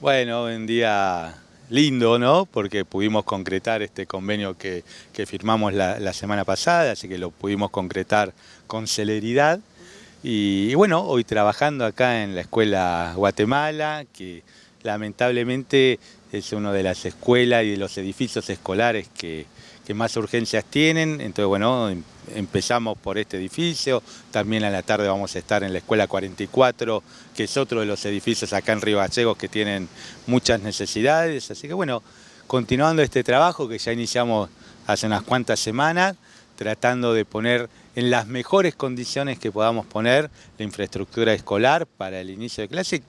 Bueno, un día lindo, ¿no? Porque pudimos concretar este convenio que, firmamos la, semana pasada, así que lo pudimos concretar con celeridad. y, bueno, hoy trabajando acá en la Escuela Guatemala, que lamentablemente es una de las escuelas y de los edificios escolares que, que más urgencias tienen. Entonces, bueno, em, empezamos por este edificio. También a la tarde vamos a estar en la Escuela 44, que es otro de los edificios acá en Río que tienen muchas necesidades. Así que, bueno, continuando este trabajo que ya iniciamos hace unas cuantas semanas, tratando de poner en las mejores condiciones que podamos poner la infraestructura escolar para el inicio de clase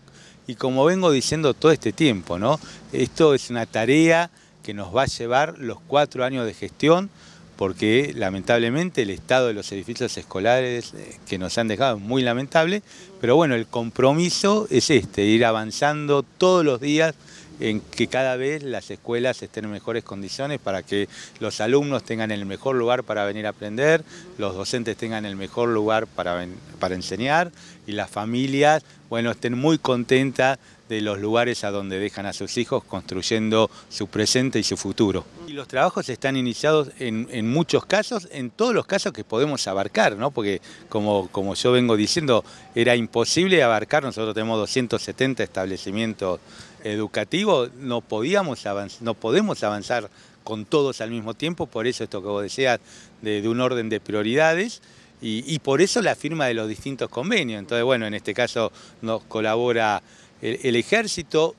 y como vengo diciendo todo este tiempo, ¿no? Esto es una tarea que nos va a llevar los cuatro años de gestión, porque lamentablemente el estado de los edificios escolares eh, que nos han dejado es muy lamentable, pero bueno, el compromiso es este, ir avanzando todos los días en que cada vez las escuelas estén en mejores condiciones para que los alumnos tengan el mejor lugar para venir a aprender, los docentes tengan el mejor lugar para, para enseñar y las familias, bueno, estén muy contentas de los lugares a donde dejan a sus hijos, construyendo su presente y su futuro. Y los trabajos están iniciados en, muchos casos, en todos los casos que podemos abarcar, ¿no? porque como, como yo vengo diciendo, era imposible abarcar, nosotros tenemos 270 establecimientos educativos, no, podíamos no podemos avanzar con todos al mismo tiempo, por eso esto que vos decías de, un orden de prioridades, y, y, por eso la firma de los distintos convenios. Entonces, bueno, en este caso nos colabora el, ejército,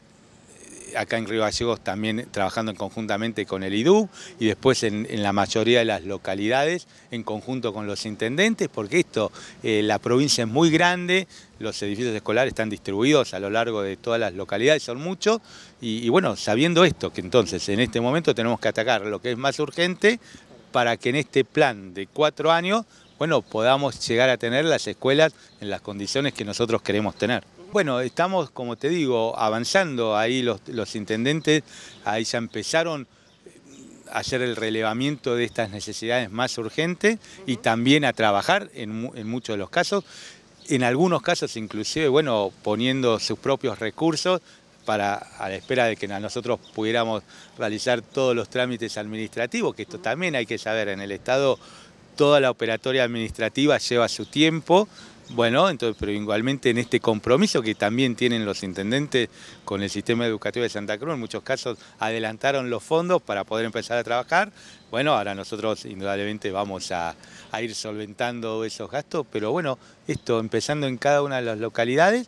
eh, acá en Río Gallegos también trabajando conjuntamente con el IDU y después en, la mayoría de las localidades en conjunto con los intendentes, porque esto, eh, la provincia es muy grande, los edificios escolares están distribuidos a lo largo de todas las localidades, son muchos, y bueno, sabiendo esto, que entonces en este momento tenemos que atacar lo que es más urgente para que en este plan de cuatro años, bueno, podamos llegar a tener las escuelas en las condiciones que nosotros queremos tener. Bueno, estamos, como te digo, avanzando. Ahí los, intendentes, ahí ya empezaron eh, a hacer el relevamiento de estas necesidades más urgentes y también a trabajar en, en muchos de los casos. En algunos casos, inclusive, bueno, poniendo sus propios recursos para, a la espera de que nosotros pudiéramos realizar todos los trámites administrativos, que esto también hay que saber, en el Estado toda la operatoria administrativa lleva su tiempo, bueno, entonces, pero igualmente en este compromiso que también tienen los intendentes con el sistema educativo de Santa Cruz, en muchos casos adelantaron los fondos para poder empezar a trabajar. Bueno, ahora nosotros indudablemente vamos a, a ir solventando esos gastos, pero bueno, esto empezando en cada una de las localidades,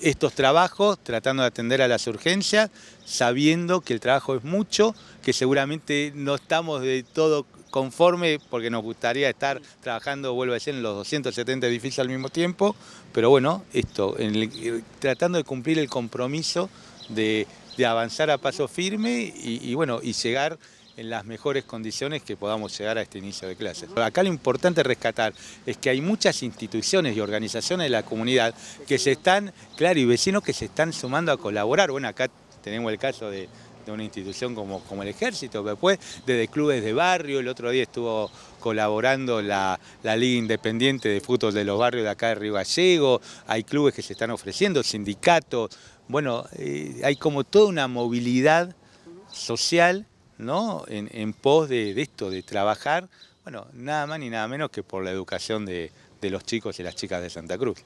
estos trabajos, tratando de atender a las urgencias, sabiendo que el trabajo es mucho, que seguramente no estamos de todo conforme, porque nos gustaría estar trabajando, vuelvo a decir, en los 270 edificios al mismo tiempo, pero bueno, esto, eh, tratando de cumplir el compromiso de, avanzar a paso firme y, bueno, y llegar en las mejores condiciones que podamos llegar a este inicio de clases. Acá lo importante rescatar es que hay muchas instituciones y organizaciones de la comunidad que se están, claro, y vecinos que se están sumando a colaborar. Bueno, acá tenemos el caso de, de una institución como, como el ejército, después desde clubes de barrio, el otro día estuvo colaborando la, Liga Independiente de Fútbol de los Barrios de acá de Río hay clubes que se están ofreciendo, sindicatos, bueno, eh, hay como toda una movilidad social ¿no? en, pos de, esto, de trabajar, bueno, nada más ni nada menos que por la educación de los chicos y las chicas de Santa Cruz.